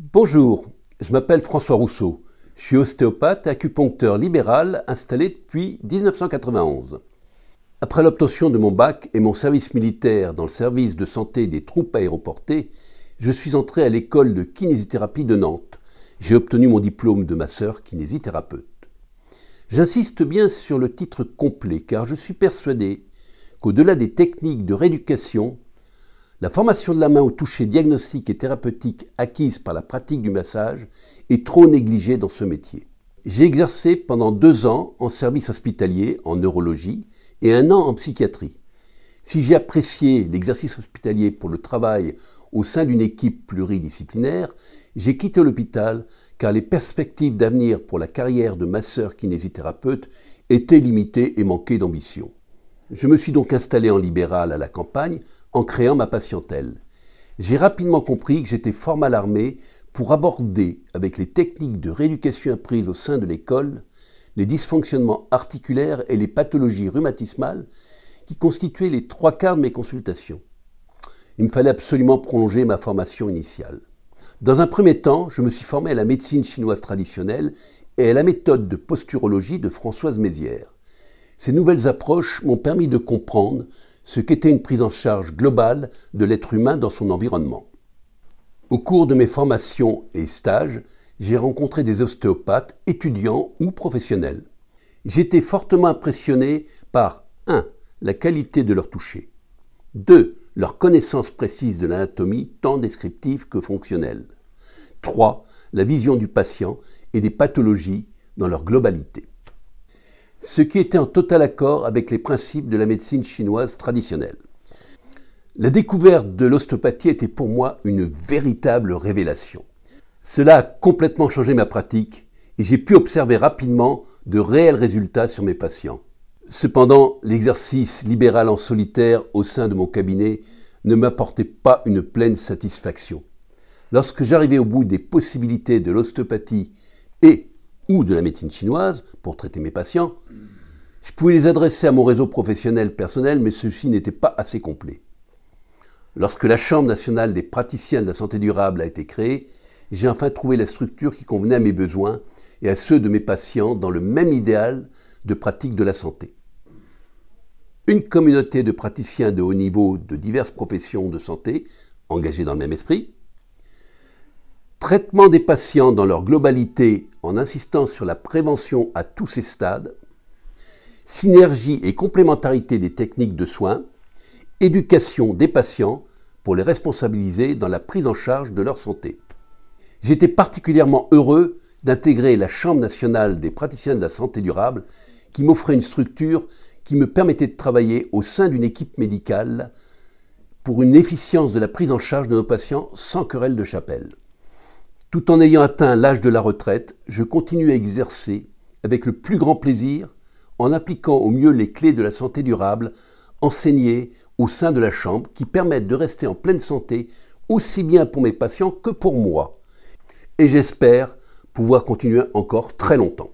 Bonjour, je m'appelle François Rousseau. Je suis ostéopathe et acupuncteur libéral installé depuis 1991. Après l'obtention de mon bac et mon service militaire dans le service de santé des troupes aéroportées, je suis entré à l'école de kinésithérapie de Nantes. J'ai obtenu mon diplôme de ma sœur kinésithérapeute. J'insiste bien sur le titre complet car je suis persuadé qu'au-delà des techniques de rééducation, la formation de la main au toucher diagnostique et thérapeutique acquise par la pratique du massage est trop négligée dans ce métier. J'ai exercé pendant deux ans en service hospitalier en neurologie et un an en psychiatrie. Si j'ai apprécié l'exercice hospitalier pour le travail au sein d'une équipe pluridisciplinaire, j'ai quitté l'hôpital car les perspectives d'avenir pour la carrière de masseur kinésithérapeute étaient limitées et manquaient d'ambition. Je me suis donc installé en libéral à la campagne en créant ma patientèle. J'ai rapidement compris que j'étais fort mal armé pour aborder, avec les techniques de rééducation apprises au sein de l'école, les dysfonctionnements articulaires et les pathologies rhumatismales qui constituaient les trois quarts de mes consultations. Il me fallait absolument prolonger ma formation initiale. Dans un premier temps, je me suis formé à la médecine chinoise traditionnelle et à la méthode de posturologie de Françoise Mézières. Ces nouvelles approches m'ont permis de comprendre ce qu'était une prise en charge globale de l'être humain dans son environnement. Au cours de mes formations et stages, j'ai rencontré des ostéopathes, étudiants ou professionnels. J'étais fortement impressionné par 1. la qualité de leur toucher, 2. leur connaissance précise de l'anatomie tant descriptive que fonctionnelle, 3. la vision du patient et des pathologies dans leur globalité ce qui était en total accord avec les principes de la médecine chinoise traditionnelle. La découverte de l'ostéopathie était pour moi une véritable révélation. Cela a complètement changé ma pratique et j'ai pu observer rapidement de réels résultats sur mes patients. Cependant, l'exercice libéral en solitaire au sein de mon cabinet ne m'apportait pas une pleine satisfaction. Lorsque j'arrivais au bout des possibilités de l'ostéopathie et ou de la médecine chinoise pour traiter mes patients, je pouvais les adresser à mon réseau professionnel personnel, mais ceci n'était pas assez complet. Lorsque la Chambre nationale des praticiens de la santé durable a été créée, j'ai enfin trouvé la structure qui convenait à mes besoins et à ceux de mes patients dans le même idéal de pratique de la santé. Une communauté de praticiens de haut niveau de diverses professions de santé engagés dans le même esprit. Traitement des patients dans leur globalité en insistant sur la prévention à tous ces stades, synergie et complémentarité des techniques de soins, éducation des patients pour les responsabiliser dans la prise en charge de leur santé. J'étais particulièrement heureux d'intégrer la Chambre nationale des praticiens de la santé durable qui m'offrait une structure qui me permettait de travailler au sein d'une équipe médicale pour une efficience de la prise en charge de nos patients sans querelle de chapelle. Tout en ayant atteint l'âge de la retraite, je continue à exercer avec le plus grand plaisir en appliquant au mieux les clés de la santé durable enseignées au sein de la chambre qui permettent de rester en pleine santé aussi bien pour mes patients que pour moi. Et j'espère pouvoir continuer encore très longtemps.